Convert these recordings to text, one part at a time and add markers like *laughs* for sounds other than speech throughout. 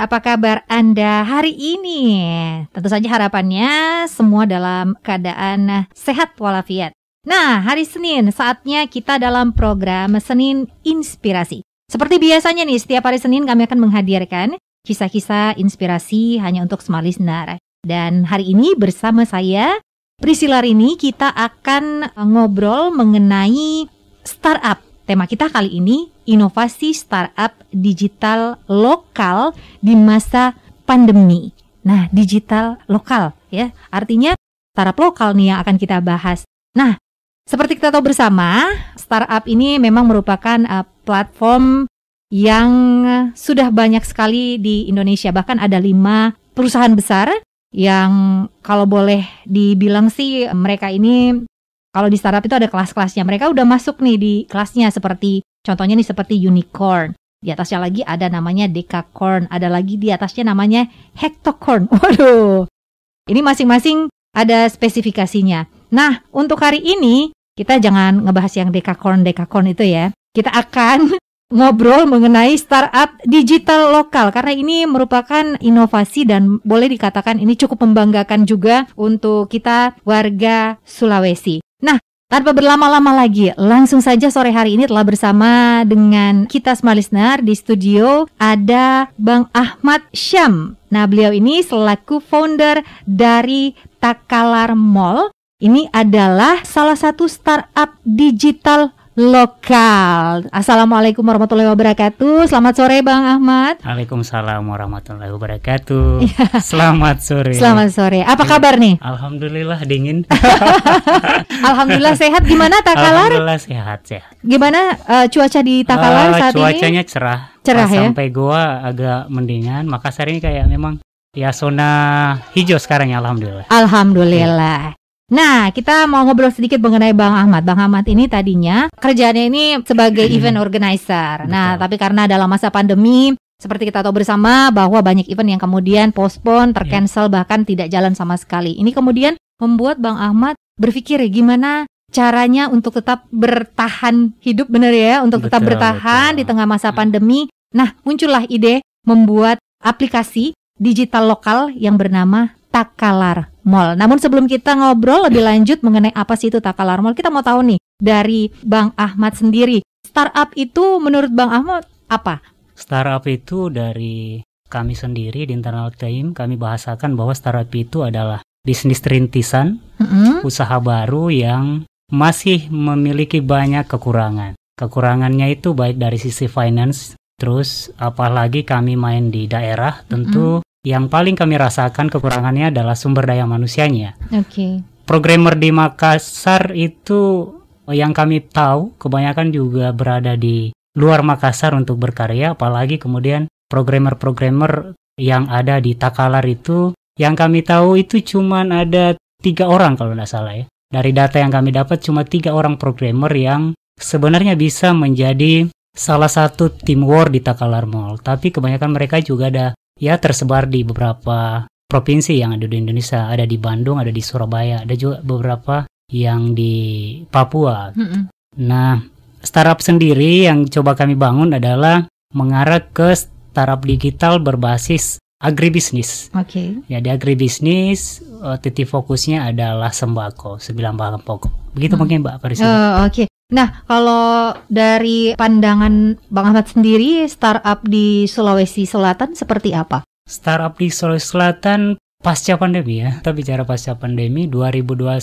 Apa kabar Anda hari ini? Tentu saja harapannya semua dalam keadaan sehat walafiat. Nah, hari Senin saatnya kita dalam program Senin Inspirasi. Seperti biasanya nih, setiap hari Senin kami akan menghadirkan kisah-kisah inspirasi hanya untuk semua listener. Dan hari ini bersama saya, Prisilar ini kita akan ngobrol mengenai startup Tema kita kali ini inovasi startup digital lokal di masa pandemi. Nah, digital lokal ya. Artinya startup lokal nih yang akan kita bahas. Nah, seperti kita tahu bersama, startup ini memang merupakan uh, platform yang sudah banyak sekali di Indonesia. Bahkan ada lima perusahaan besar yang kalau boleh dibilang sih mereka ini kalau di startup itu ada kelas-kelasnya. Mereka udah masuk nih di kelasnya seperti contohnya nih seperti unicorn. Di atasnya lagi ada namanya decacorn, ada lagi di atasnya namanya hectocorn. *laughs* Waduh. Ini masing-masing ada spesifikasinya. Nah, untuk hari ini kita jangan ngebahas yang decacorn decacorn itu ya. Kita akan *laughs* ngobrol mengenai startup digital lokal karena ini merupakan inovasi dan boleh dikatakan ini cukup membanggakan juga untuk kita warga Sulawesi. Nah, tanpa berlama-lama lagi, langsung saja sore hari ini telah bersama dengan kita semua listener di studio ada Bang Ahmad Syam. Nah, beliau ini selaku founder dari Takalar Mall. Ini adalah salah satu startup digital lokal. Assalamualaikum warahmatullahi wabarakatuh. Selamat sore Bang Ahmad. Waalaikumsalam warahmatullahi wabarakatuh. *laughs* Iya. Selamat sore. Selamat sore. Apa iya. kabar nih? Alhamdulillah dingin. *laughs* *laughs* Alhamdulillah sehat. Gimana Takalar? Alhamdulillah sehat sehat. Gimana uh, cuaca di Takalar uh, saat cuacanya ini? Cuacanya cerah. Cerah Pas ya. Sampai gua agak mendingan. Makassar ini kayak memang Ya zona hijau sekarang ya alhamdulillah. Alhamdulillah. Nah, kita mau ngobrol sedikit mengenai Bang Ahmad. Bang Ahmad ini tadinya kerjaannya ini sebagai hmm. event organizer. Nah, betul. Nah, tapi karena dalam masa pandemi seperti kita tahu bersama bahwa banyak event yang kemudian postpone, tercancel yeah. Hmm. bahkan tidak jalan sama sekali. Ini kemudian membuat Bang Ahmad berpikir ya, gimana caranya untuk tetap bertahan hidup benar ya, untuk betul, tetap bertahan betul. di tengah masa hmm. pandemi. Nah, muncullah ide membuat aplikasi digital lokal yang bernama Takalar Mall. Namun sebelum kita ngobrol lebih lanjut mengenai apa sih itu Takalar Mall, kita mau tahu nih dari Bang Ahmad sendiri. Startup itu menurut Bang Ahmad apa? Startup itu dari kami sendiri di internal team kami bahasakan bahwa startup itu adalah bisnis rintisan, mm-hmm. usaha baru yang masih memiliki banyak kekurangan. Kekurangannya itu baik dari sisi finance, terus apalagi kami main di daerah, tentu mm-hmm yang paling kami rasakan kekurangannya adalah sumber daya manusianya. Oke. Okay. Programmer di Makassar itu eh, yang kami tahu kebanyakan juga berada di luar Makassar untuk berkarya, apalagi kemudian programmer-programmer yang ada di Takalar itu yang kami tahu itu cuma ada tiga orang kalau tidak salah ya. Dari data yang kami dapat cuma tiga orang programmer yang sebenarnya bisa menjadi salah satu tim war di Takalar Mall. Tapi kebanyakan mereka juga ada ya tersebar di beberapa provinsi yang ada di Indonesia. Ada di Bandung, ada di Surabaya, ada juga beberapa yang di Papua. Mm -mm. Nah, startup sendiri yang coba kami bangun adalah mengarah ke startup digital berbasis agribisnis. Oke. Okay. Ya di agribisnis eh, titik fokusnya adalah sembako, sembilan bahan pokok. Begitu hmm. mungkin Mbak Paris. Oh, eh, oke. Okay. Nah, kalau dari pandangan Bang Ahmad sendiri, startup di Sulawesi Selatan seperti apa? Startup di Sulawesi Selatan pasca pandemi ya. Kita bicara pasca pandemi 2021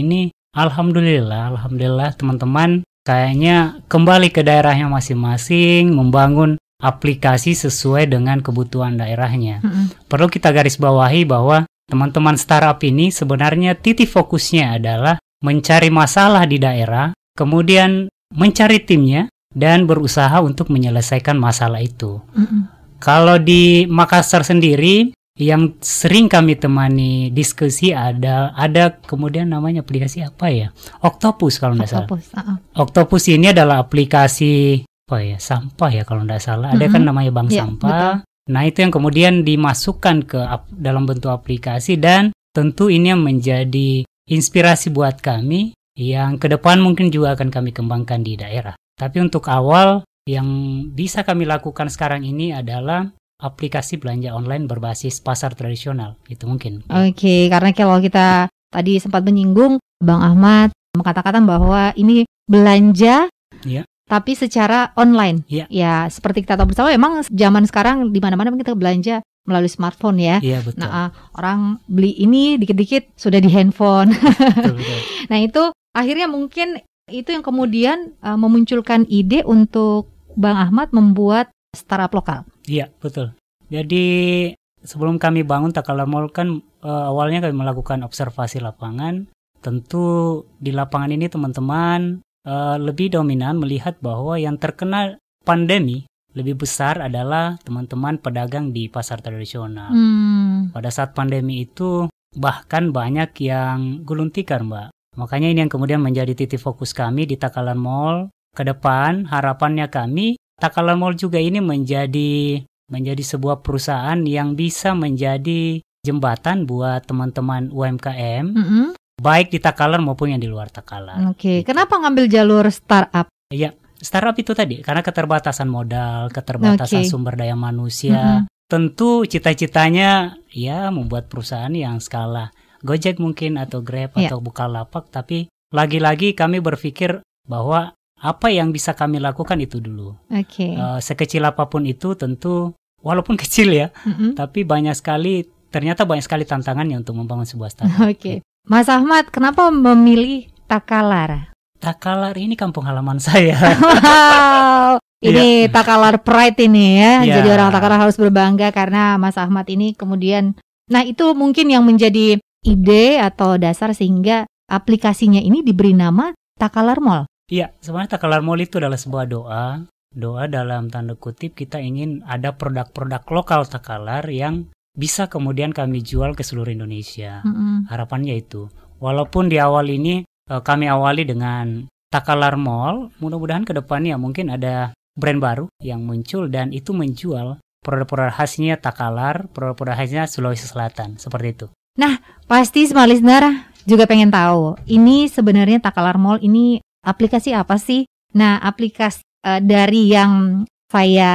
ini alhamdulillah, alhamdulillah teman-teman kayaknya kembali ke daerahnya masing-masing, membangun aplikasi sesuai dengan kebutuhan daerahnya. Mm -hmm. Perlu kita garis bawahi bahwa teman-teman startup ini sebenarnya titik fokusnya adalah mencari masalah di daerah kemudian mencari timnya dan berusaha untuk menyelesaikan masalah itu. Mm -hmm. Kalau di Makassar sendiri yang sering kami temani diskusi ada ada kemudian namanya aplikasi apa ya? Octopus kalau tidak salah. Uh Octopus ini adalah aplikasi apa ya? Sampah ya kalau tidak salah. Mm -hmm. Ada kan namanya bank yeah, sampah. Betul. Nah, itu yang kemudian dimasukkan ke dalam bentuk aplikasi dan tentu ini yang menjadi inspirasi buat kami yang ke depan mungkin juga akan kami kembangkan di daerah. Tapi untuk awal yang bisa kami lakukan sekarang ini adalah aplikasi belanja online berbasis pasar tradisional itu mungkin. Oke, okay, karena kalau kita tadi sempat menyinggung Bang Ahmad mengatakan bahwa ini belanja yeah tapi secara online. Ya. ya, seperti kita tahu bersama, emang zaman sekarang di mana-mana kita belanja melalui smartphone ya. Iya betul. Nah, orang beli ini dikit-dikit sudah di handphone. Betul, betul. *laughs* nah itu akhirnya mungkin itu yang kemudian uh, memunculkan ide untuk Bang Ahmad membuat startup lokal. Iya, betul. Jadi sebelum kami bangun Takala Mall kan uh, awalnya kami melakukan observasi lapangan. Tentu di lapangan ini teman-teman uh, lebih dominan melihat bahwa yang terkenal pandemi lebih besar adalah teman-teman pedagang di pasar tradisional. Hmm. Pada saat pandemi itu bahkan banyak yang gulung tikar, Mbak. Makanya ini yang kemudian menjadi titik fokus kami di Takalan Mall. Ke depan harapannya kami Takalan Mall juga ini menjadi menjadi sebuah perusahaan yang bisa menjadi jembatan buat teman-teman UMKM, mm -hmm. baik di Takalar maupun yang di luar Takalar. Oke, okay. gitu. kenapa ngambil jalur startup? Iya, startup itu tadi karena keterbatasan modal, keterbatasan okay. sumber daya manusia. Mm -hmm. Tentu cita-citanya ya membuat perusahaan yang skala Gojek mungkin atau Grab yeah. atau Bukalapak tapi lagi-lagi kami berpikir bahwa apa yang bisa kami lakukan itu dulu. Oke. Okay. Uh, eh, sekecil apapun itu tentu walaupun *laughs* kecil ya, mm-hmm. tapi banyak sekali ternyata banyak sekali tantangannya untuk membangun sebuah startup. *laughs* Oke. Okay. Mas Ahmad, kenapa memilih Takalar? Takalar ini kampung halaman *laughs* saya. Wow. Ini yeah. Takalar Pride ini ya. Yeah. Jadi orang Takalar harus berbangga karena Mas Ahmad ini kemudian Nah, itu mungkin yang menjadi ide atau dasar sehingga aplikasinya ini diberi nama Takalar Mall. Iya, sebenarnya Takalar Mall itu adalah sebuah doa. Doa dalam tanda kutip kita ingin ada produk-produk lokal Takalar yang bisa kemudian kami jual ke seluruh Indonesia. Mm -hmm. Harapannya itu. Walaupun di awal ini e, kami awali dengan Takalar Mall, mudah-mudahan ke depannya mungkin ada brand baru yang muncul dan itu menjual produk-produk khasnya Takalar, produk-produk khasnya Sulawesi Selatan, seperti itu. Nah, pasti semua listener juga pengen tahu, ini sebenarnya Takalar Mall ini aplikasi apa sih? Nah, aplikasi uh, dari yang saya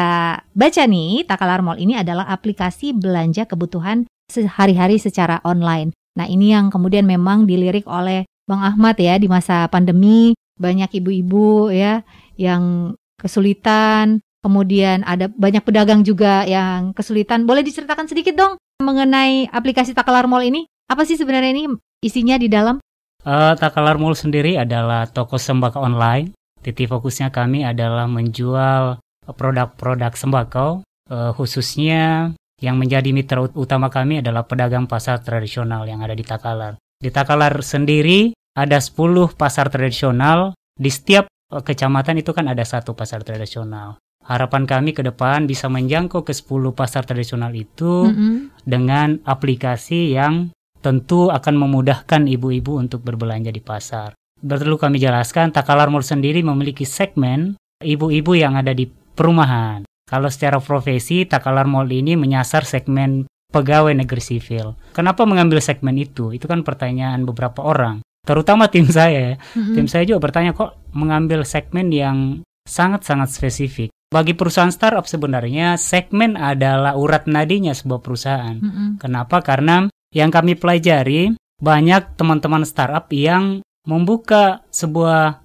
baca nih, Takalar Mall ini adalah aplikasi belanja kebutuhan sehari-hari secara online. Nah, ini yang kemudian memang dilirik oleh Bang Ahmad ya di masa pandemi banyak ibu-ibu ya yang kesulitan, kemudian ada banyak pedagang juga yang kesulitan. Boleh diceritakan sedikit dong mengenai aplikasi Takalar Mall ini? Apa sih sebenarnya ini isinya di dalam? Uh, Takalar Mall sendiri adalah toko sembako online. Titik fokusnya kami adalah menjual produk-produk sembako, uh, khususnya yang menjadi mitra utama kami adalah pedagang pasar tradisional yang ada di Takalar. Di Takalar sendiri ada 10 pasar tradisional, di setiap eh, kecamatan itu kan ada satu pasar tradisional harapan kami ke depan bisa menjangkau ke 10 pasar tradisional itu mm -hmm. dengan aplikasi yang tentu akan memudahkan ibu-ibu untuk berbelanja di pasar. Perlu kami jelaskan, Takalar Mall sendiri memiliki segmen ibu-ibu yang ada di perumahan. Kalau secara profesi, Takalar Mall ini menyasar segmen pegawai negeri sipil. Kenapa mengambil segmen itu? Itu kan pertanyaan beberapa orang, terutama tim saya. Mm -hmm. Tim saya juga bertanya kok mengambil segmen yang sangat-sangat spesifik bagi perusahaan startup sebenarnya segmen adalah urat nadinya sebuah perusahaan. Mm -hmm. Kenapa? Karena yang kami pelajari banyak teman-teman startup yang membuka sebuah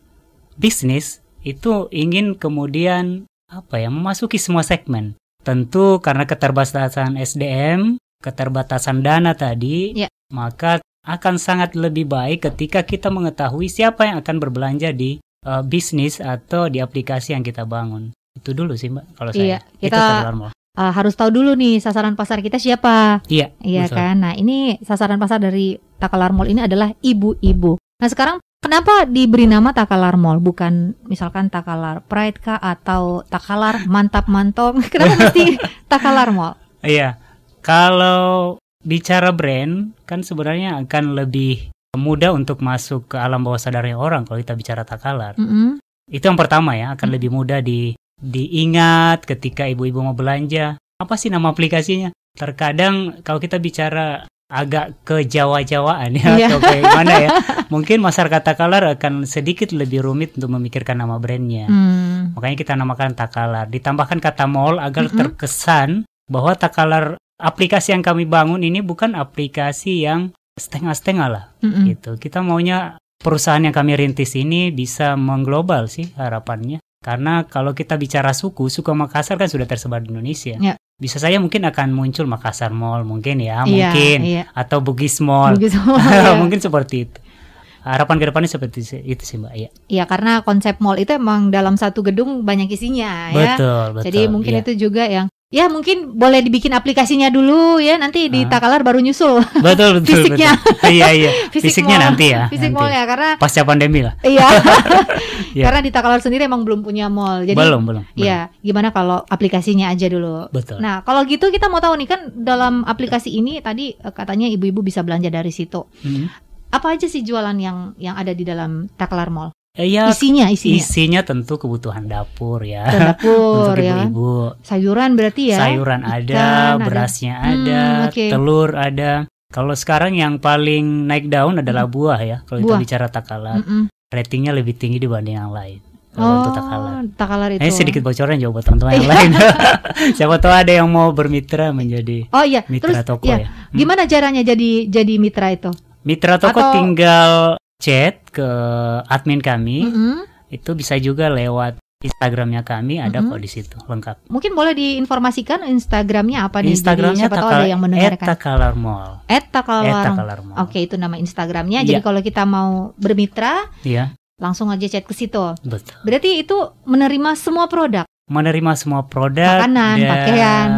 bisnis itu ingin kemudian apa ya memasuki semua segmen. Tentu karena keterbatasan SDM, keterbatasan dana tadi, yeah. maka akan sangat lebih baik ketika kita mengetahui siapa yang akan berbelanja di uh, bisnis atau di aplikasi yang kita bangun itu dulu sih mbak kalau iya, saya. Iya, kita itu Uh, eh, harus tahu dulu nih sasaran pasar kita siapa. Iya. Iya betul. kan. Nah ini sasaran pasar dari Takalar Mall ini adalah ibu-ibu. Nah sekarang kenapa diberi nama Takalar Mall bukan misalkan Takalar Pride kah atau Takalar Mantap Mantong? *laughs* kenapa mesti *laughs* Takalar Mall? Iya. Kalau bicara brand kan sebenarnya akan lebih mudah untuk masuk ke alam bawah sadarnya orang kalau kita bicara Takalar. Mm -hmm. Itu yang pertama ya akan mm -hmm. lebih mudah di diingat ketika ibu-ibu mau belanja. Apa sih nama aplikasinya? Terkadang kalau kita bicara agak ke Jawa-Jawaan ya yeah. atau bagaimana ya. *laughs* Mungkin masyarakat Takalar akan sedikit lebih rumit untuk memikirkan nama brandnya. Mm. Makanya kita namakan Takalar. Ditambahkan kata mall agar mm -hmm. terkesan bahwa Takalar aplikasi yang kami bangun ini bukan aplikasi yang setengah-setengah lah. Mm -hmm. Gitu. Kita maunya perusahaan yang kami rintis ini bisa mengglobal sih harapannya. Karena kalau kita bicara suku, suku Makassar kan sudah tersebar di Indonesia. Ya. Bisa saya mungkin akan muncul Makassar Mall mungkin ya, ya mungkin ya. atau Bugis Mall. Bugis Mall *laughs* ya. mungkin seperti itu. Harapan ke depannya seperti itu sih Mbak ya. Iya karena konsep mall itu emang dalam satu gedung banyak isinya betul, ya. Betul. Jadi mungkin ya. itu juga yang Ya mungkin boleh dibikin aplikasinya dulu ya nanti di ah. Takalar baru nyusul. Betul betul. Fisiknya. Betul. Iya iya. Fisik *laughs* Fisiknya mall. nanti ya. Fisik mall ya karena pasca pandemi lah. Iya. *laughs* *laughs* ya. Karena di Takalar sendiri emang belum punya mall. Jadi belum belum. Iya. Gimana kalau aplikasinya aja dulu. Betul. Nah kalau gitu kita mau tahu nih kan dalam aplikasi ini tadi eh, katanya ibu-ibu bisa belanja dari situ. Hmm. Apa aja sih jualan yang yang ada di dalam Takalar Mall? Ya, isinya, isinya. Isinya tentu kebutuhan dapur ya. *laughs* dapur Untuk ya. ibu -ibu. Sayuran berarti ya. Sayuran ada, Ikan berasnya ada, ada hmm, okay. telur ada. Kalau sekarang yang paling naik daun adalah hmm. buah ya. Kalau kita bicara takalar, mm -mm. ratingnya lebih tinggi dibanding yang lain. Kalau oh, untuk takalar. Takalar itu. Ini sedikit bocoran jauh buat teman-teman yang iya. lain. *laughs* *laughs* Siapa tahu ada yang mau bermitra menjadi Oh iya, mitra Terus, toko ya. ya. Hmm. Gimana caranya jadi jadi mitra itu? Mitra toko Atau... tinggal chat ke admin kami. Mm -hmm. Itu bisa juga lewat Instagramnya kami ada mm -hmm. kok di situ lengkap. Mungkin boleh diinformasikan Instagramnya apa di Instagramnya Jadi, siapa takal, tahu ada yang mendengarkan. @takalarmall. Mall. Oke itu nama Instagramnya. Yeah. Jadi kalau kita mau bermitra, yeah. langsung aja chat ke situ. Betul. Berarti itu menerima semua produk. Menerima semua produk. Makanan, dan... pakaian.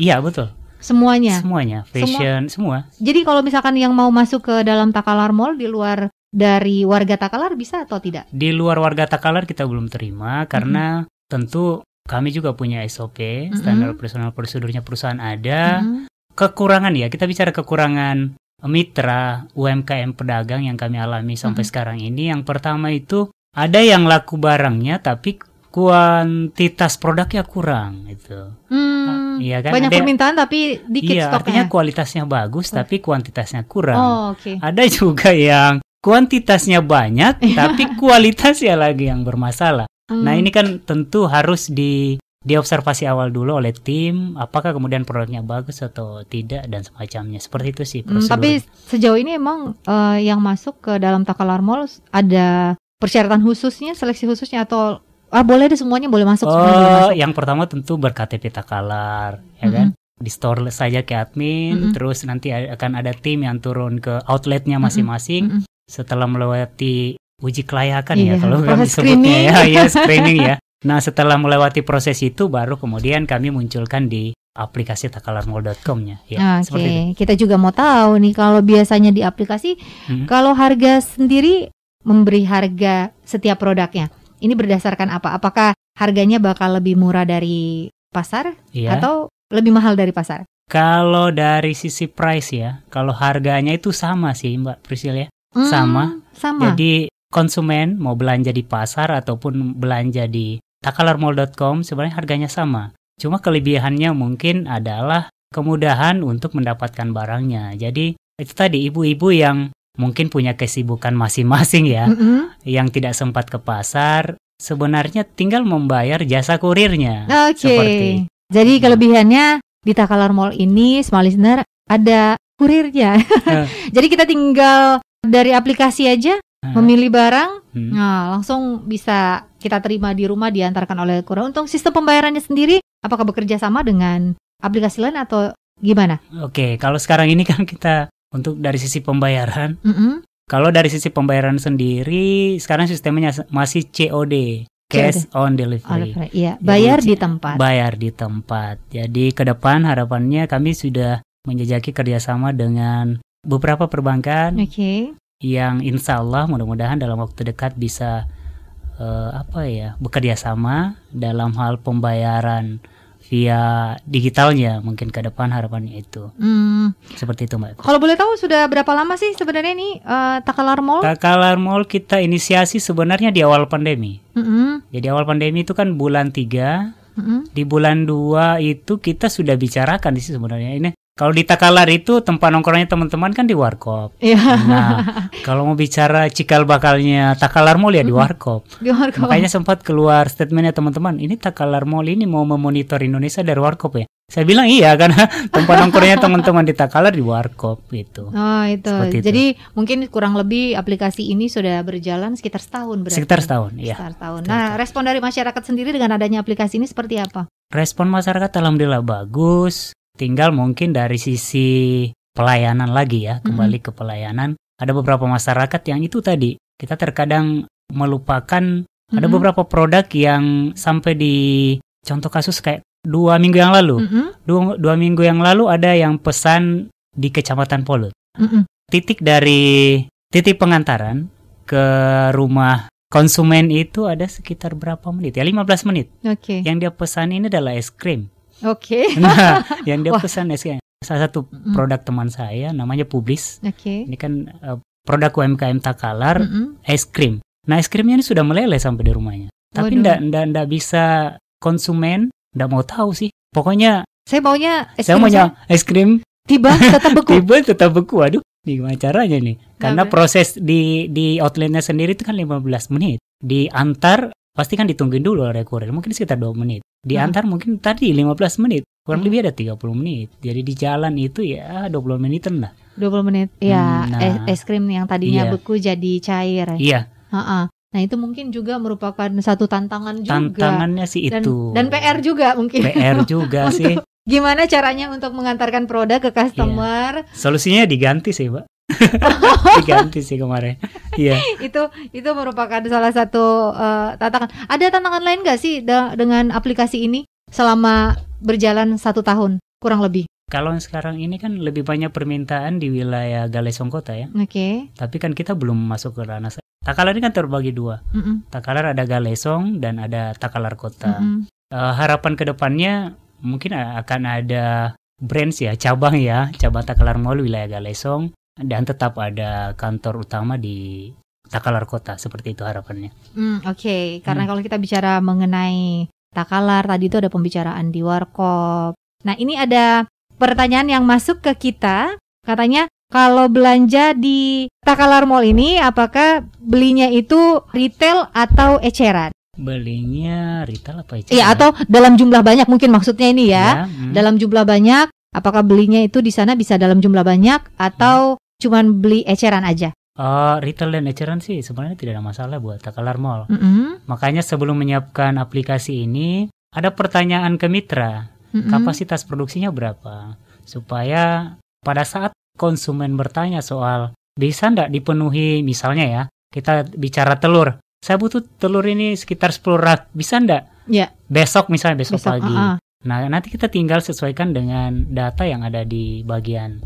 Iya betul. Semuanya. Semuanya, fashion, semua. semua. Jadi kalau misalkan yang mau masuk ke dalam Takalar Mall di luar dari warga Takalar bisa atau tidak? Di luar warga Takalar kita belum terima karena mm -hmm. tentu kami juga punya SOP, mm -hmm. standar personal prosedurnya perusahaan ada. Mm -hmm. Kekurangan ya, kita bicara kekurangan mitra UMKM pedagang yang kami alami sampai mm -hmm. sekarang ini. Yang pertama itu ada yang laku barangnya tapi kuantitas produknya kurang itu. Mm, iya kan? Banyak permintaan tapi dikit iya, stoknya. artinya kualitasnya bagus oh. tapi kuantitasnya kurang. Oh, okay. Ada *laughs* juga yang kuantitasnya banyak iya. tapi kualitasnya lagi yang bermasalah. Hmm. Nah, ini kan tentu harus di diobservasi awal dulu oleh tim apakah kemudian produknya bagus atau tidak dan semacamnya seperti itu sih hmm, prosedur. tapi sejauh ini emang uh, yang masuk ke dalam Takalar Mall ada persyaratan khususnya seleksi khususnya atau ah boleh deh semuanya boleh masuk Oh, boleh masuk. yang pertama tentu berKTP Takalar ya hmm kan mm-hmm. di store saja ke admin mm-hmm. terus nanti akan ada tim yang turun ke outletnya mm-hmm. masing-masing mm-hmm setelah melewati uji kelayakan ya, iya, ya kalau kami sebutnya ya, *laughs* ya screening ya. Nah setelah melewati proses itu baru kemudian kami munculkan di aplikasi takalarmall.com-nya ya. Oke, okay. kita juga mau tahu nih kalau biasanya di aplikasi hmm. kalau harga sendiri memberi harga setiap produknya. Ini berdasarkan apa? Apakah harganya bakal lebih murah dari pasar iya. atau lebih mahal dari pasar? Kalau dari sisi price ya, kalau harganya itu sama sih Mbak Priscil ya. Hmm, sama. Sama. Jadi konsumen mau belanja di pasar ataupun belanja di takalarmall.com sebenarnya harganya sama. Cuma kelebihannya mungkin adalah kemudahan untuk mendapatkan barangnya. Jadi itu tadi ibu-ibu yang mungkin punya kesibukan masing-masing ya, mm -hmm. yang tidak sempat ke pasar, sebenarnya tinggal membayar jasa kurirnya. Oke. Okay. Seperti. Jadi kelebihannya di Takalar Mall ini, small listener ada kurirnya. Eh. *laughs* Jadi kita tinggal dari aplikasi aja memilih barang hmm. nah langsung bisa kita terima di rumah diantarkan oleh kurir Untuk sistem pembayarannya sendiri apakah bekerja sama dengan aplikasi lain atau gimana oke kalau sekarang ini kan kita untuk dari sisi pembayaran mm -hmm. kalau dari sisi pembayaran sendiri sekarang sistemnya masih COD cash on delivery. delivery. Iya, bayar Jadi, di tempat. Bayar di tempat. Jadi ke depan harapannya kami sudah menjajaki kerjasama dengan beberapa perbankan okay. yang insya Allah mudah-mudahan dalam waktu dekat bisa uh, apa ya bekerja sama dalam hal pembayaran via digitalnya mungkin ke depan harapannya itu hmm. seperti itu mbak. Kalau boleh tahu sudah berapa lama sih sebenarnya ini uh, Takalar Mall? Takalar Mall kita inisiasi sebenarnya di awal pandemi. Mm -hmm. Jadi awal pandemi itu kan bulan tiga. mm -hmm. di bulan dua itu kita sudah bicarakan sih sebenarnya ini kalau di Takalar itu tempat nongkrongnya teman-teman kan di warkop. Iya. Nah, *laughs* kalau mau bicara cikal bakalnya Takalar Mall ya di warkop. Di warkop. Makanya sempat keluar statementnya teman-teman, ini Takalar Mall ini mau memonitor Indonesia dari warkop ya. Saya bilang iya karena *laughs* tempat nongkrongnya teman-teman di Takalar di warkop gitu. Oh itu. Seperti Jadi itu. mungkin kurang lebih aplikasi ini sudah berjalan sekitar setahun berarti. Sekitar ya? setahun, Iya. Sekitar setahun. Nah, respon dari masyarakat sendiri dengan adanya aplikasi ini seperti apa? Respon masyarakat alhamdulillah bagus. Tinggal mungkin dari sisi pelayanan lagi ya, kembali -hmm. ke pelayanan. Ada beberapa masyarakat yang itu tadi kita terkadang melupakan -hmm. ada beberapa produk yang sampai di contoh kasus kayak dua minggu yang lalu, -hmm. dua, dua minggu yang lalu ada yang pesan di kecamatan Polut. -hmm. Titik dari titik pengantaran ke rumah konsumen itu ada sekitar berapa menit ya 15 menit. Okay. Yang dia pesan ini adalah es krim. Oke. Okay. *laughs* nah, yang dia Wah. pesan SKM. Salah satu mm produk teman saya namanya Publis. Oke. Okay. Ini kan uh, produk UMKM Takalar mm-hmm. es krim. Nah, es krimnya ini sudah meleleh sampai di rumahnya. Tapi ndak ndak ndak bisa konsumen ndak mau tahu sih. Pokoknya saya maunya es saya Maunya saya es krim tiba tetap beku. *laughs* tiba tetap beku. Aduh, ini gimana caranya nih? Karena proses di di outletnya sendiri itu kan 15 menit. Diantar pasti kan ditungguin dulu oleh kurir mungkin sekitar dua menit diantar hmm. mungkin tadi 15 menit kurang hmm. lebih ada 30 menit jadi di jalan itu ya 20 menit lah 20 menit ya hmm, nah. es, krim yang tadinya iya. beku jadi cair iya uh -uh. Nah itu mungkin juga merupakan satu tantangan juga. Tantangannya sih itu. Dan PR juga mungkin. PR juga *laughs* sih. Gimana caranya untuk mengantarkan produk ke iya. customer? Yeah. Solusinya diganti sih, Mbak. *laughs* diganti sih kemarin. Iya. itu itu merupakan salah satu uh, tantangan. Ada tantangan lain gak sih de dengan aplikasi ini selama berjalan satu tahun kurang lebih? Kalau sekarang ini kan lebih banyak permintaan di wilayah Galesong Kota ya. Oke. Okay. Tapi kan kita belum masuk ke ranah. Takalar ini kan terbagi dua. Mm -mm. Takalar ada Galesong dan ada Takalar Kota. Mm -mm. Uh, harapan kedepannya mungkin akan ada brands ya cabang ya cabang Takalar Mall wilayah Galesong dan tetap ada kantor utama di Takalar Kota seperti itu harapannya. Hmm, Oke, okay. karena hmm. kalau kita bicara mengenai Takalar tadi itu ada pembicaraan di Warkop. Nah ini ada pertanyaan yang masuk ke kita, katanya kalau belanja di Takalar Mall ini, apakah belinya itu retail atau eceran? Belinya retail apa eceran? Iya, atau dalam jumlah banyak mungkin maksudnya ini ya, ya hmm. dalam jumlah banyak. Apakah belinya itu di sana bisa dalam jumlah banyak atau cuman beli eceran aja? Uh, retail dan eceran sih sebenarnya tidak ada masalah buat Takalar Mall. Mm -hmm. Makanya sebelum menyiapkan aplikasi ini, ada pertanyaan ke mitra, mm -hmm. kapasitas produksinya berapa? Supaya pada saat konsumen bertanya soal bisa ndak dipenuhi misalnya ya, kita bicara telur. Saya butuh telur ini sekitar 10 rak, bisa ndak? Yeah. Besok misalnya besok, besok pagi. Uh -uh. Nah, nanti kita tinggal sesuaikan dengan data yang ada di bagian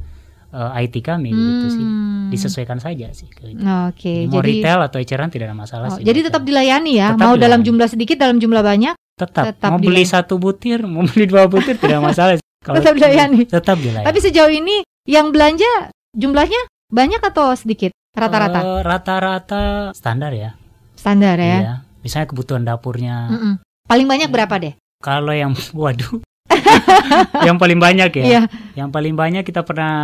uh, eh, IT kami hmm. gitu sih hmm. disesuaikan saja sih. Oke. Okay, jadi, jadi, retail atau eceran tidak ada masalah oh, sih. Jadi tetap dilayani ya, tetap mau dilayani. dalam jumlah sedikit dalam jumlah banyak. Tetap, tetap mau dilayani. beli satu butir, mau beli dua butir tidak masalah. *laughs* Kalau tetap dilayani. Tetap dilayani. Tapi sejauh ini yang belanja jumlahnya banyak atau sedikit rata-rata? Uh, rata-rata standar ya. Standar ya. Iya. Misalnya kebutuhan dapurnya. Mm -mm. Paling banyak hmm. berapa deh? Kalau yang *laughs* waduh *laughs* yang paling banyak ya. Iya. Yang paling banyak kita pernah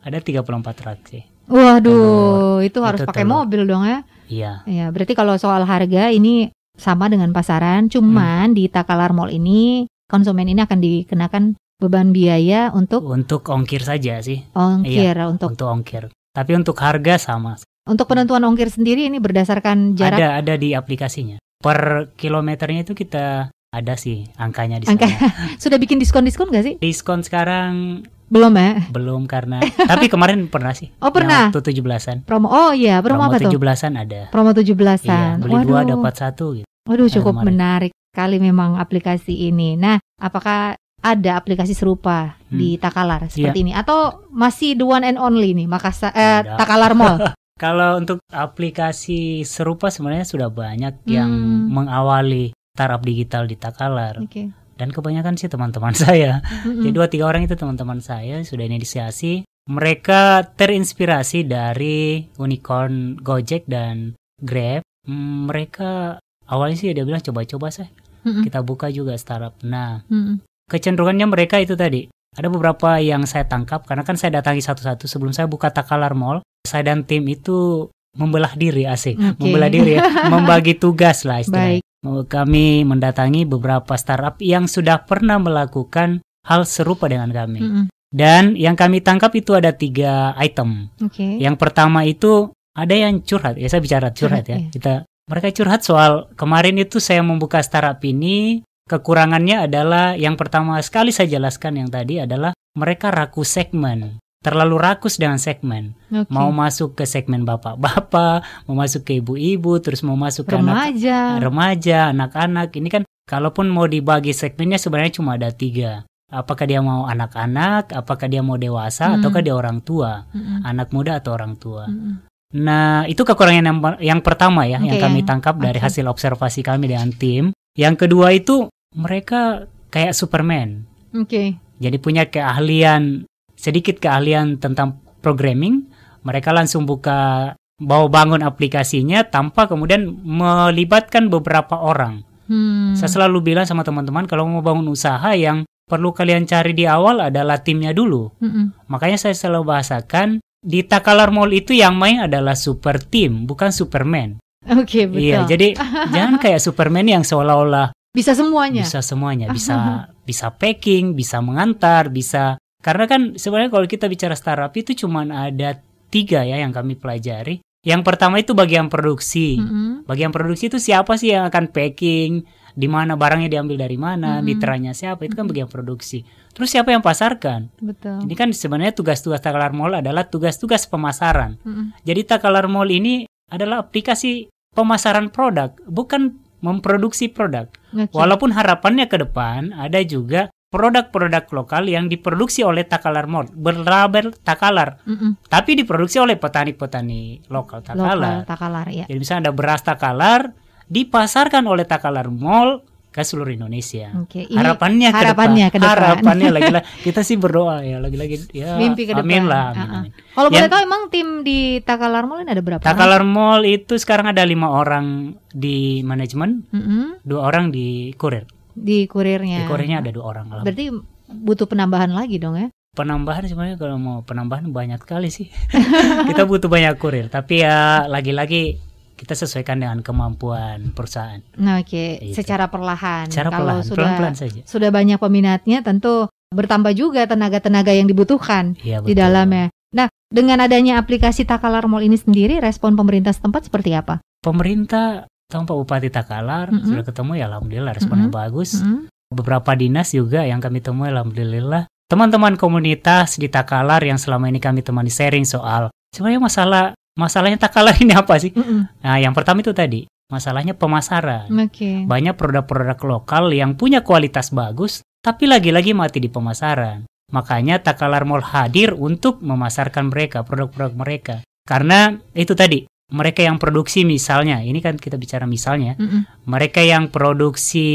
ada tiga 34 empat sih. Waduh, telur. itu harus itu pakai telur. mobil dong ya. Iya. Iya, berarti kalau soal harga ini sama dengan pasaran, cuman hmm. di Takalar Mall ini konsumen ini akan dikenakan beban biaya untuk untuk ongkir saja sih. Ongkir iya, untuk untuk ongkir. Tapi untuk harga sama. Untuk penentuan ongkir sendiri ini berdasarkan jarak. Ada ada di aplikasinya. Per kilometernya itu kita ada sih angkanya di Angka. sana. *laughs* Sudah bikin diskon-diskon gak sih? Diskon sekarang belum ya? Belum karena *laughs* tapi kemarin pernah sih. Oh, pernah. Waktu 17-an. Promo. Oh iya, promo, promo apa tuh? tuh? 17-an ada. Promo iya, tujuh belasan. Iya, beli Waduh. dua dapat satu gitu. Waduh, cukup kemarin. menarik kali memang aplikasi ini. Nah, apakah ada aplikasi serupa hmm. di Takalar iya. seperti yeah. ini atau masih the one and only nih Makassar eh, Takalar Mall? *laughs* Kalau untuk aplikasi serupa sebenarnya sudah banyak hmm. yang mengawali startup digital di Takalar. Okay. Dan kebanyakan sih teman-teman *laughs* saya. Mm-hmm. Jadi dua tiga orang itu teman-teman saya sudah inisiasi. Mereka terinspirasi dari unicorn Gojek dan Grab. Mm, mereka awalnya sih dia bilang coba-coba saya. Mm-hmm. Kita buka juga startup. Nah, mm-hmm. kecenderungannya mereka itu tadi. Ada beberapa yang saya tangkap karena kan saya datangi satu-satu sebelum saya buka Takalar Mall. Saya dan tim itu membelah diri asik, okay. membelah diri ya, *laughs* membagi tugas lah istilahnya. Baik kami mendatangi beberapa startup yang sudah pernah melakukan hal serupa dengan kami. Mm -hmm. Dan yang kami tangkap itu ada tiga item. Okay. Yang pertama itu ada yang curhat. Ya saya bicara curhat ya. Iya. Kita mereka curhat soal kemarin itu saya membuka startup ini kekurangannya adalah yang pertama sekali saya jelaskan yang tadi adalah mereka raku segmen terlalu rakus dengan segmen. Okay. Mau masuk ke segmen bapak-bapak, mau masuk ke ibu-ibu, terus mau masuk ke remaja. anak remaja, anak-anak. Ini kan kalaupun mau dibagi segmennya sebenarnya cuma ada tiga. Apakah dia mau anak-anak, apakah dia mau dewasa, hmm. ataukah dia orang tua, hmm. anak muda atau orang tua. Hmm. Nah, itu kekurangan yang, yang pertama ya, okay, yang kami ya. tangkap okay. dari hasil observasi kami dengan tim. Yang kedua itu mereka kayak Superman. Oke. Okay. Jadi punya keahlian sedikit keahlian tentang programming, mereka langsung buka bawa bangun aplikasinya tanpa kemudian melibatkan beberapa orang. Hmm. Saya selalu bilang sama teman-teman kalau mau bangun usaha yang perlu kalian cari di awal adalah timnya dulu. Hmm. Makanya saya selalu bahasakan di Takalar Mall itu yang main adalah super team bukan Superman. Oke, okay, iya, betul. Iya, jadi *laughs* jangan kayak Superman yang seolah-olah bisa semuanya. Bisa semuanya, bisa *laughs* bisa packing, bisa mengantar, bisa karena kan sebenarnya kalau kita bicara startup itu cuma ada tiga ya yang kami pelajari. Yang pertama itu bagian produksi. Mm -hmm. Bagian produksi itu siapa sih yang akan packing, di mana barangnya diambil dari mana, mm -hmm. mitranya siapa, itu kan bagian produksi. Terus siapa yang pasarkan? Betul. Ini kan sebenarnya tugas-tugas Takalar Mall adalah tugas-tugas pemasaran. Mm -hmm. Jadi Takalar Mall ini adalah aplikasi pemasaran produk, bukan memproduksi produk. Okay. Walaupun harapannya ke depan ada juga produk-produk lokal yang diproduksi oleh Takalar Mall berlabel Takalar, mm -mm. tapi diproduksi oleh petani-petani lokal Takalar. Lokal, takalar ya. Jadi misalnya ada beras Takalar dipasarkan oleh Takalar Mall ke seluruh Indonesia. Okay. Ini harapannya harapannya ke depan. Harapannya lagi-lagi *laughs* kita sih berdoa ya lagi-lagi ya Mimpi ke depan. amin lah. Amin, uh -huh. amin. Kalau boleh tahu emang tim di Takalar Mall ini ada berapa? Takalar orang? Mall itu sekarang ada lima orang di manajemen, mm -hmm. dua orang di kurir di kurirnya. Di kurirnya ada dua orang. Alam. Berarti butuh penambahan lagi dong ya? Penambahan sebenarnya kalau mau penambahan banyak kali sih. *laughs* kita butuh banyak kurir, tapi ya lagi-lagi kita sesuaikan dengan kemampuan perusahaan. Nah, Oke, okay. Gitu. secara perlahan. Secara kalau perlahan, sudah pelan-pelan saja. Sudah banyak peminatnya, tentu bertambah juga tenaga-tenaga yang dibutuhkan ya, betul. di dalamnya. Nah, dengan adanya aplikasi Takalar Mall ini sendiri, respon pemerintah setempat seperti apa? Pemerintah ketemu Pak Bupati Takalar, mm -hmm. sudah ketemu ya alhamdulillah responnya mm -hmm. bagus. Mm -hmm. Beberapa dinas juga yang kami temui alhamdulillah. Teman-teman komunitas di Takalar yang selama ini kami temani sharing soal sebenarnya masalah masalahnya Takalar ini apa sih? Mm -hmm. Nah, yang pertama itu tadi masalahnya pemasaran. Okay. Banyak produk-produk lokal yang punya kualitas bagus tapi lagi-lagi mati di pemasaran. Makanya Takalar Mall hadir untuk memasarkan mereka, produk-produk mereka. Karena itu tadi, mereka yang produksi misalnya, ini kan kita bicara misalnya, mm -mm. mereka yang produksi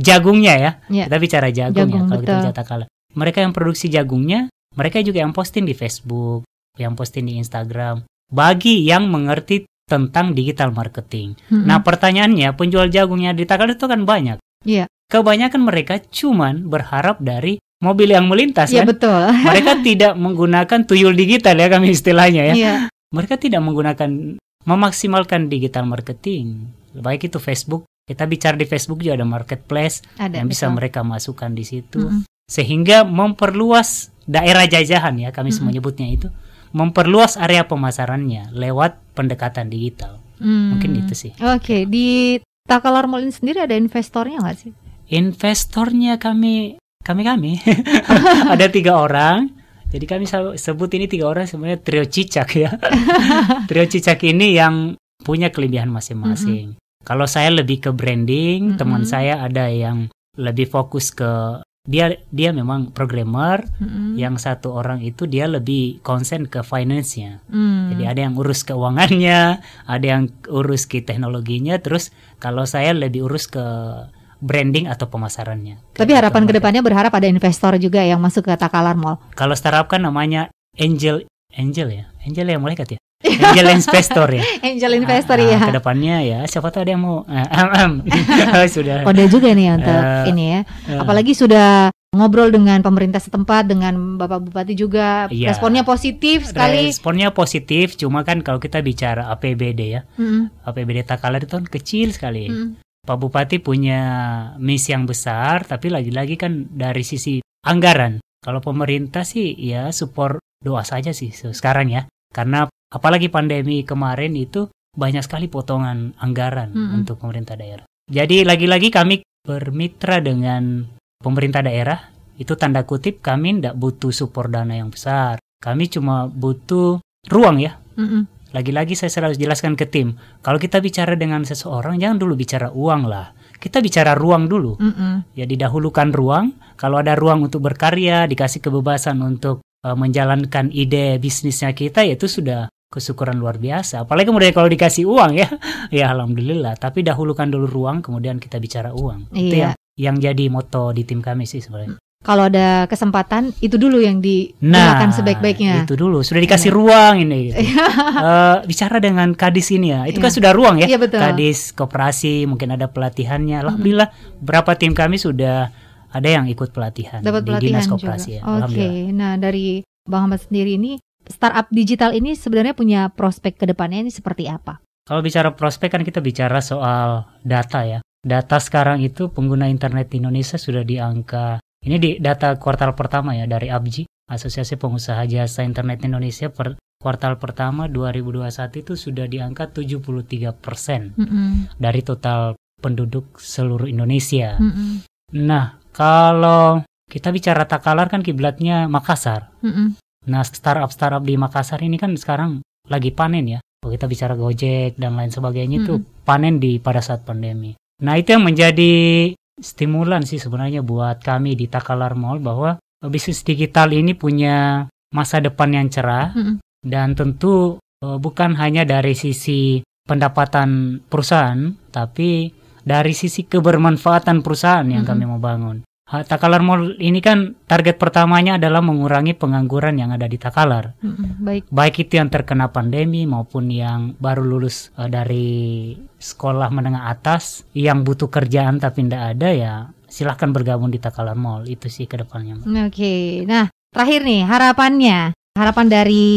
jagungnya ya, yeah. kita bicara jagung, jagung ya kalau kita bicara kala. Mereka yang produksi jagungnya, mereka juga yang posting di Facebook, yang posting di Instagram. Bagi yang mengerti tentang digital marketing. Mm -hmm. Nah pertanyaannya, penjual jagungnya di Takal itu kan banyak. Iya. Yeah. Kebanyakan mereka cuman berharap dari mobil yang melintas ya, kan. betul. mereka *laughs* tidak menggunakan tuyul digital ya kami istilahnya ya. Yeah mereka tidak menggunakan memaksimalkan digital marketing. Baik itu Facebook, kita bicara di Facebook juga ada marketplace ada, yang betul. bisa mereka masukkan di situ. Mm -hmm. Sehingga memperluas daerah jajahan ya, kami mm -hmm. menyebutnya itu, memperluas area pemasarannya lewat pendekatan digital. Mm. Mungkin itu sih. Oke, okay. di Takalar Mall ini sendiri ada investornya nggak sih? Investornya kami kami kami *laughs* ada tiga orang jadi kami sebut ini tiga orang sebenarnya trio cicak ya. *laughs* trio cicak ini yang punya kelebihan masing-masing. Mm -hmm. Kalau saya lebih ke branding, mm -hmm. teman saya ada yang lebih fokus ke dia dia memang programmer mm-hmm. yang satu orang itu dia lebih konsen ke finance-nya mm. jadi ada yang urus keuangannya ada yang urus ke teknologinya terus kalau saya lebih urus ke branding atau pemasarannya. Tapi harapan gitu. kedepannya berharap ada investor juga yang masuk ke Takalar Mall. Kalau startup kan namanya angel angel ya, angel yang mulai ya. Angel *laughs* investor ya. Angel ah, investor ah, ya. Ah, kedepannya ya, siapa tahu ada yang mau. Ah, ah, ah. *laughs* Oh, sudah. Kode juga nih untuk uh, ini ya. Eh. Apalagi sudah ngobrol dengan pemerintah setempat dengan bapak bupati juga Yeah. responnya positif sekali responnya positif cuma kan kalau kita bicara APBD ya mm -hmm. APBD Takalar itu kan kecil sekali mm -hmm. Pak Bupati punya misi yang besar, tapi lagi-lagi kan dari sisi anggaran. Kalau pemerintah sih ya support doa saja sih sekarang ya. Karena apalagi pandemi kemarin itu banyak sekali potongan anggaran -hmm. untuk pemerintah daerah. Jadi lagi-lagi kami bermitra dengan pemerintah daerah. Itu tanda kutip kami tidak butuh support dana yang besar. Kami cuma butuh ruang ya. Mm -hmm. Lagi-lagi saya selalu jelaskan ke tim, kalau kita bicara dengan seseorang jangan dulu bicara uang lah. Kita bicara ruang dulu. Mm -mm. Ya didahulukan ruang. Kalau ada ruang untuk berkarya, dikasih kebebasan untuk uh, menjalankan ide bisnisnya kita, yaitu sudah kesyukuran luar biasa. Apalagi kemudian kalau dikasih uang ya, *laughs* ya alhamdulillah. Tapi dahulukan dulu ruang, kemudian kita bicara uang. Iya. Itu yang yang jadi moto di tim kami sih sebenarnya kalau ada kesempatan itu dulu yang digunakan nah, sebaik-baiknya. Itu dulu sudah iya. dikasih ya. ruang ini. Gitu. *laughs* uh, bicara dengan kadis ini ya, itu ya. kan iya. sudah ruang ya. ya betul. Kadis koperasi mungkin ada pelatihannya. Alhamdulillah hmm. berapa tim kami sudah ada yang ikut pelatihan Dapat di pelatihan dinas koperasi ya. Oke, okay. nah dari Bang Ahmad sendiri ini startup digital ini sebenarnya punya prospek kedepannya ini seperti apa? Kalau bicara prospek kan kita bicara soal data ya. Data sekarang itu pengguna internet di Indonesia sudah di angka ini di data kuartal pertama ya dari ABJI, Asosiasi Pengusaha Jasa Internet Indonesia per kuartal pertama 2021 itu sudah diangkat 73% persen mm -hmm. dari total penduduk seluruh Indonesia. Mm -hmm. Nah, kalau kita bicara takalar kan kiblatnya Makassar. Mm -hmm. Nah, startup-startup di Makassar ini kan sekarang lagi panen ya. Kalau kita bicara Gojek dan lain sebagainya itu mm -hmm. panen di pada saat pandemi. Nah, itu yang menjadi stimulan sih sebenarnya buat kami di Takalar Mall bahwa bisnis digital ini punya masa depan yang cerah mm -hmm. dan tentu uh, bukan hanya dari sisi pendapatan perusahaan tapi dari sisi kebermanfaatan perusahaan yang mm -hmm. kami mau bangun. Takalar Mall ini kan target pertamanya adalah mengurangi pengangguran yang ada di Takalar. baik. Baik itu yang terkena pandemi maupun yang baru lulus eh, dari sekolah menengah atas yang butuh kerjaan tapi tidak ada ya silahkan bergabung di Takalar Mall itu sih ke depannya. Oke, okay. nah terakhir nih harapannya harapan dari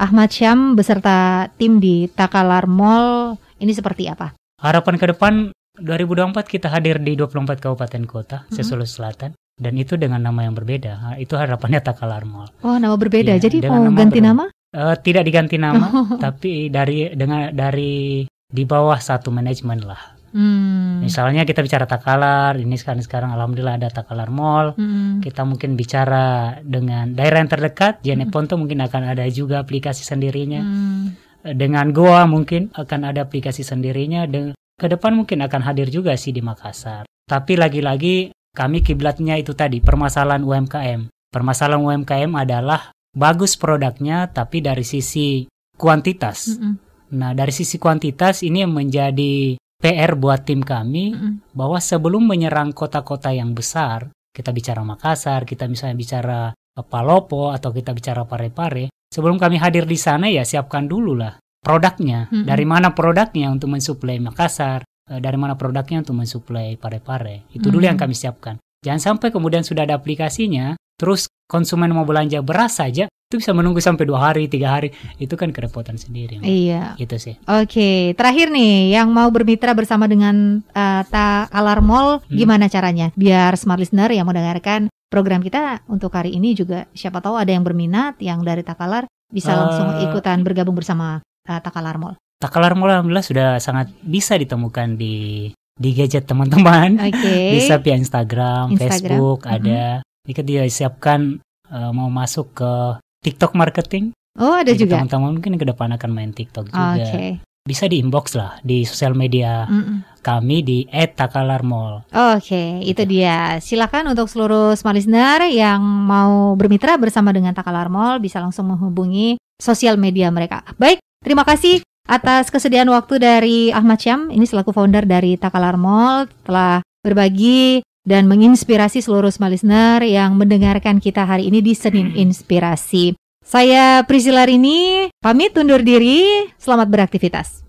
Ahmad Syam beserta tim di Takalar Mall ini seperti apa? Harapan ke depan 2024 kita hadir di 24 kabupaten kota mm -hmm. Selatan dan itu dengan nama yang berbeda. Ah, itu harapannya Takalar Mall. Oh, nama berbeda. Ya, Jadi mau nama ganti berbeda. nama? Uh, tidak diganti nama, *laughs* tapi dari dengan dari di bawah satu manajemen lah. Hmm. Misalnya kita bicara Takalar, ini sekarang sekarang alhamdulillah ada Takalar Mall. Hmm. Kita mungkin bicara dengan daerah yang terdekat, Jeneponto hmm. mungkin akan ada juga aplikasi sendirinya. Hmm. Dengan Goa mungkin akan ada aplikasi sendirinya. dengan ke depan mungkin akan hadir juga sih di Makassar. Tapi lagi-lagi kami kiblatnya itu tadi permasalahan UMKM. Permasalahan UMKM adalah bagus produknya tapi dari sisi kuantitas. Mm -mm. Nah, dari sisi kuantitas ini yang menjadi PR buat tim kami mm -mm. bahwa sebelum menyerang kota-kota yang besar, kita bicara Makassar, kita misalnya bicara Palopo atau kita bicara Parepare, -pare, sebelum kami hadir di sana ya siapkan dulu lah produknya, -hmm. dari mana produknya untuk mensuplai Makassar, eh, dari mana produknya untuk mensuplai Parepare. Itu -hmm. dulu yang kami siapkan. Jangan sampai kemudian sudah ada aplikasinya, terus konsumen mau belanja beras saja, itu bisa menunggu sampai dua hari, tiga hari. Itu kan kerepotan sendiri. Iya. itu sih. Oke, okay. terakhir nih, yang mau bermitra bersama dengan uh, Ta Alarmol, hmm. gimana caranya? Biar smart listener yang mau dengarkan program kita untuk hari ini juga, siapa tahu ada yang berminat, yang dari Takalar bisa langsung eh, ikutan bergabung bersama uh, Takalar Mall? Takalar Mall alhamdulillah sudah sangat bisa ditemukan di di gadget teman-teman. Okay. *laughs* bisa via Instagram, Instagram. Facebook mm -hmm. ada. Ikut kan dia siapkan uh, eh, mau masuk ke TikTok marketing. Oh, ada Jadi juga. Teman-teman mungkin ke depan akan main TikTok juga. Okay. Bisa di inbox lah di sosial media. Mm -mm kami di @takalarmall. Oke, itu dia. Silakan untuk seluruh smart listener yang mau bermitra bersama dengan Takalar Mall bisa langsung menghubungi sosial media mereka. Baik, Terima kasih atas kesediaan waktu dari Ahmad Syam, ini selaku founder dari Takalar Mall, telah berbagi dan menginspirasi seluruh small listener yang mendengarkan kita hari ini di Senin hmm. Inspirasi. Saya Priscila Rini, pamit undur diri, selamat beraktivitas.